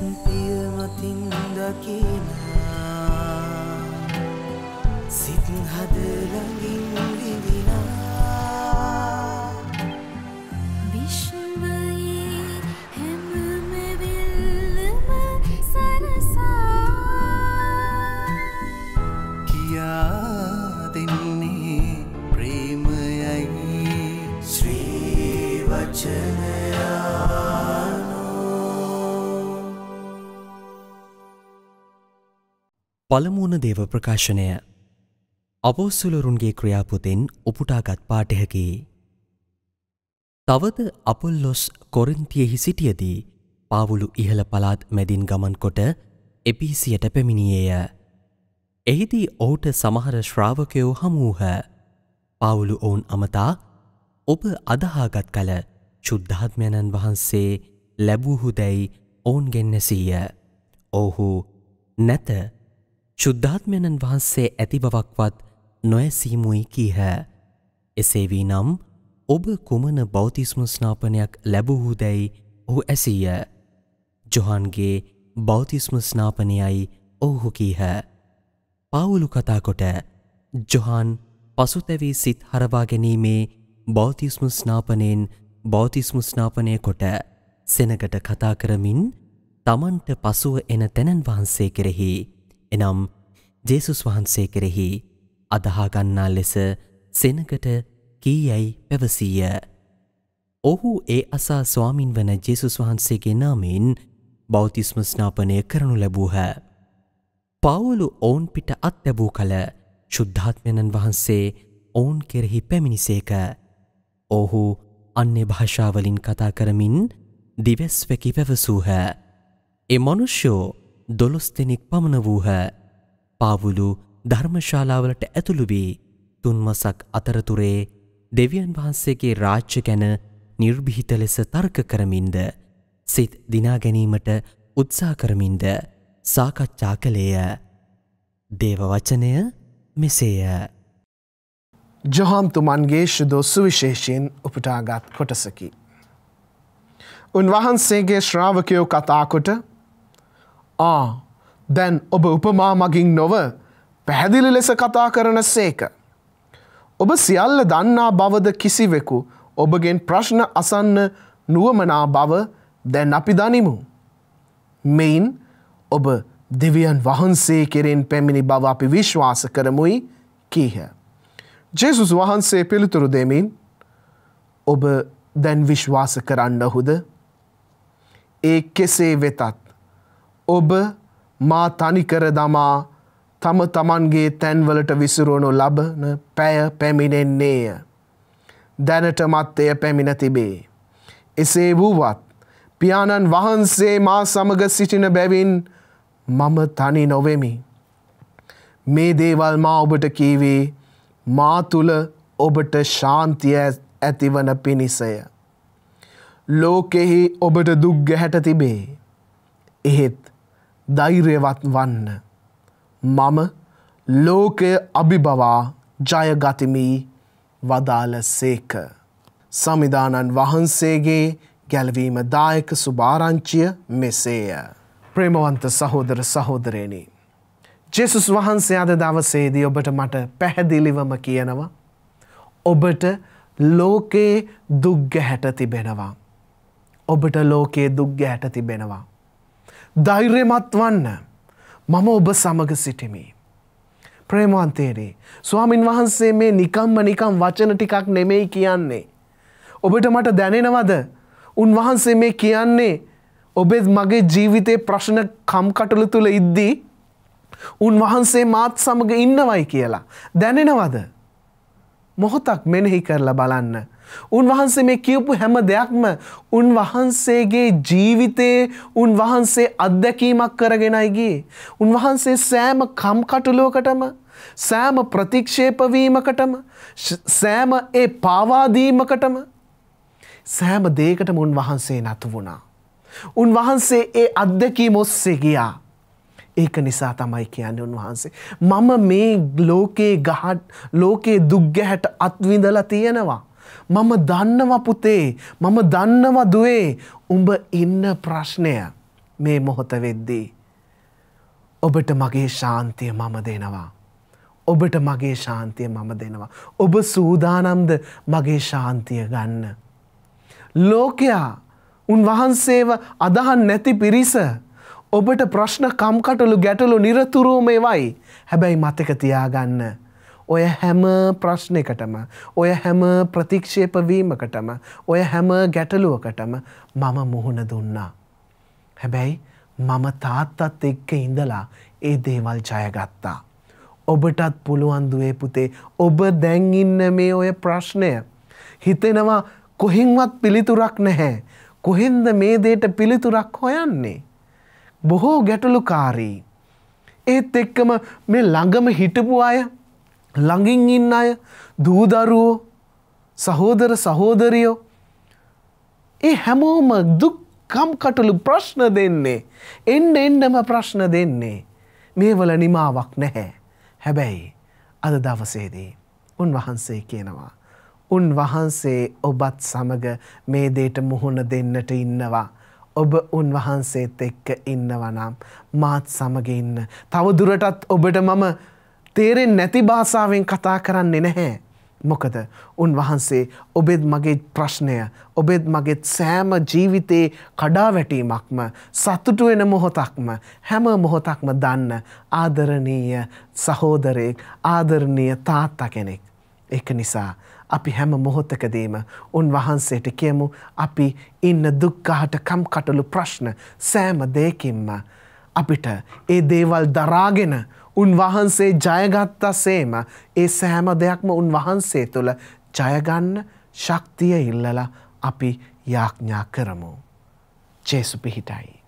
පිය මතින් දකින සිත් හදලඟින් විඳිනා පළමුුණ දේව ප්‍රකාශනය අපෝස්සුලරුන්ගේ ක්‍රියාපුතෙන් උපුටාගත් පාටයකි. තවද අපොල්ලොස් කොරින්තියෙහි සිටියදී පාවුලු ඉහළ පලාත් මැදින් ගමන් කොට එපිසියට පැමිණියේය. එහිදී ඔහුට සමහර ශ්‍රාවකයෝ හමූහ පාවුලු ඔවුන් අමතා ඔබ අදහාගත් කල ශුද්ධාත්මයණන් වහන්සේ ලැබූහුදැයි ඔවුන්ගෙන් නැසීය. ඔහු නැත ශුද්ධාත්මයණන් වහන්සේ ඇති බවක්වත් නොඇසීමුයි කීහ. එසේ වී නම් ඔබ කුමන බෞතිස්ම ස්නාපනයක් ලැබුහුදැයි ඔහු ඇසීය. ජොහන්ගේ බෞතිස්ම ස්නාපනයයි ඔහු කීහ. පාවුලු කතාකොට ජොහන් පසුතැවී සිත් හරවා ගැනීමේ බෞතිස්ම ස්නාපනයෙන් බෞතිස්ම ස්නාපනය කොට සෙනගට කතා කරමින් තමන්ට පසුව එන තැනන් වහන්සේ කෙරෙහි එනම් ජේසුස් වහන්සේ කෙරෙහි අදහාගන්නා ලෙස සෙනකට කීයැයි පැවසීය. ඔහු ඒ අසා ස්වාමින් වන ජේසුස් වහන්සේගේ නාමෙන් බෞතිස්ම ස්නාපනය කරනු ලැබූහ. පවුලු ඔවුන් පිට අත්තැබූ කල ශුද්ධාත්මයණන් වහන්සේ ඔවුන් කෙරෙහි පැමිණිසේක. ඔහු අන්‍ය භාෂාවලින් කතා කරමින් දිවැස්වැකි පැවසූහ. එ මනුෂ්‍යෝ දොළොස් දෙනෙක් පමණ වූහ. පාවුලු ධර්මශාලාවලට ඇතුළු වී තුන්වසක් අතරතුරේ දෙවියන් වහන්සේගේ රාජ්‍ය ගැන නිර්භීත ලෙස තර්ක කරමින්ද සිත් දිනා ගැනීමට උත්සා කරමින්ද සාකච්ඡා කළේය. දේව වචනය මෙසේය. ජොහන්තුමන්ගේ ශුදෝ සුවිශේෂයෙන් උපටාගත් කොටසකි. උන්වහන්සේගේ ශ්‍රාවකයෝ කතාකොට ආ දැන් ඔබ උපමා මගින් නොව පැහැදිලි ලෙස කතා කරන සේක. ඔබ සියල්ල දන්නා බවද කිසිවෙකු ඔබගෙන් ප්‍රශ්න අසන්න නුවමනා බව දැන් අපි දනිමු. මෙයින් ඔබ දෙවියන් වහන්සේ කෙරෙන් පැමිණි බව අපි විශ්වාස කරමුයි කීහ. ජෙසුස් වහන්සේ පිළිතුරු දෙමින් ඔබ දැන් විශ්වාස කරන්න හුද. ඒ කෙසේ වෙතත් ඔබ මා තනිකර දමා තම තමන්ගේ තැන්වලට විසුරුවනු ලබන පැය පැමිණෙන්නේය. දැනට මත්තය පැමිණ තිබේ. එසේ වූවත් පියාණන් වහන්සේ මා සමග සිටින බැවින් මම තනි නොවෙමි. මේ දේවල් මා ඔබට කීවේ මා තුළ ඔබට ශාන්තිය ඇතිවන පිණිසය. ලෝකෙහි ඔබට දුක්ග හැට තිබේ. එහෙත් ධෛර්යවත් වන්න. මම ලෝකය අභිබවා ජයගතිමී වදාල සේක. සමිධානන් වහන්සේගේ ගැලවීම දායක සුභාරංචිය මෙසේය. ප්‍රේමවන්ත සහෝදර සහෝදරයනි. ජෙසුස් වහන්සේ අද දවසේදී ඔබට මට පැහැදිලිවම කියනවා. ඔබට ලෝකයේ දුග්ගැහැට තිබෙනවා. ඔබට ලෝකයේ දුග්ගැහැට තිබෙනවා. ධෛර්යමත් වන්න. මම ඔබ සමග සිටිමි. ප්‍රේමවන්තේරේ. ස්වාමින් වහන්සේ මේ නිකම්ම නිකම් වචන ටිකක් නෙමෙයි කියන්නේ. ඔබට මට දැනෙනවද? උන්වහන්සේ මේ කියන්නේ ඔබෙත් මගේ ජීවිතේ ප්‍රශ්න කම්කටොළු තුල ඉද්දී උන්වහන්සේ මාත් සමග ඉන්නවයි කියලා. දැනෙනවද? මොහොතක් මෙනෙහි කරලා බලන්න. උන්වහන්සේ මේ කියපු හැම දෙයක්ම උන්වහන්සේගේ ජීවිතයේ උන්වහන්සේ අත්දැකීමක් කරගෙනයි ගියේ. උන්වහන්සේ සෑම කම්කටොළුවකටම සෑම ප්‍රතික්ෂේප වීමකටම සෑම ඒ පාවා දීමකටම සෑම දෙයකටම උන්වහන්සේ නතු වුණා. උන්වහන්සේ ඒ අත්දැකීම ඔස්සේ ගියා. ඒක නිසා තමයි කියන්න උන්වහන්සේ. මම මේ ලෝකේ ගහත් ලෝකේ දුක්ගැහැට අත්විඳලා තියෙනවා. මම දන්නවා පුතේ මම දන්නවා දුවේ උඹ ඉන්න ප්‍රශ්නය මේ මොහොත වෙද්දී. ඔබට මගේ ශාන්තිය මම දෙනවා. ඔබට මගේ ශාන්තිය මම දෙනවා. ඔබ සූදානම්ද මගේ ශාන්තිය ගන්න. ලෝකයා උන්වහන්සේව අදහන් නැති පිරිස ඔබට ප්‍රශ්න කම්කටලු ගැටලු නිරතුරුවම එවයි හැබැයි මතක තියාගන්න. ඔය හැම ප්‍රශ්නයකටම ඔය හැම ප්‍රතික්ෂේපවීමකටම ඔය හැම ගැටලුවකටම මම මුහුණ දුන්නා. හැබැයි මම තාත්තත් එක්ක ඉඳලා ඒ දේවල් ජයගත්තා. ඔබටත් පුළුවන්දුවේ පුතේ ඔබ දැන්ඉන්න මේ ඔය ප්‍රශ්නය. හිතෙනවා කොහින්වත් පිළිතුරක් නැහැ. කොහෙන්ද මේ දේට පිළිතුරක් හොයන්නේ. බොහෝ ගැටලුකාරී. ඒත් එක්කම මේ ළඟම හිටපු අය ළඟින් ඉන්න අය දූදරුවෝ සහෝදර සහෝදරියෝ ඒ හැමෝම දුක් කම්කටොළු ප්‍රශ්න දෙන්නේ එන්න එන්නම ප්‍රශ්න දෙන්නේ මේවල නිමාවක් නැහැ හැබැයි අද දවසේදී උන්වහන්සේ කියනවා උන්වහන්සේ ඔබත් සමග මේ දේට මුහුණ දෙන්නට ඉන්නවා ඔබ උන්වහන්සේත් එක්ක ඉන්නවනම් මාත් සමග ඉන්න තව දුරටත් ඔබට මම තේරෙන් නැති භාසාාවෙන් කතා කරන්නේ නැහැ. මොකද උන්වහන්සේ ඔබෙත් මගේ ප්‍රශ්නය ඔබෙත් මගෙත් සෑම ජීවිතයේ කඩාවැටීමක්ම සතුටු වෙන මොහොතක්ම හැම මොහොතක්ම දන්න ආදරණීය සහෝදරයෙක් ආදරණීය තාත්තා කෙනෙක්. ඒක නිසා අපි හැම මොහොතකදීම උන්වහන්සේට කියමු අපි ඉන්න දුක්කහට කම්කටලු ප්‍රශ්න සෑම දෙයකින්ම අපිට ඒ දේවල් දරාගෙන උන්වහන්සේ ජයගත්තා සේම ඒ සෑම දෙයක්ම උන්වහන්සේ තුළ ජයගන්න ශක්තිය ඉල්ලලා අපි යාඥා කරමු. ජේසු පිහිටයි.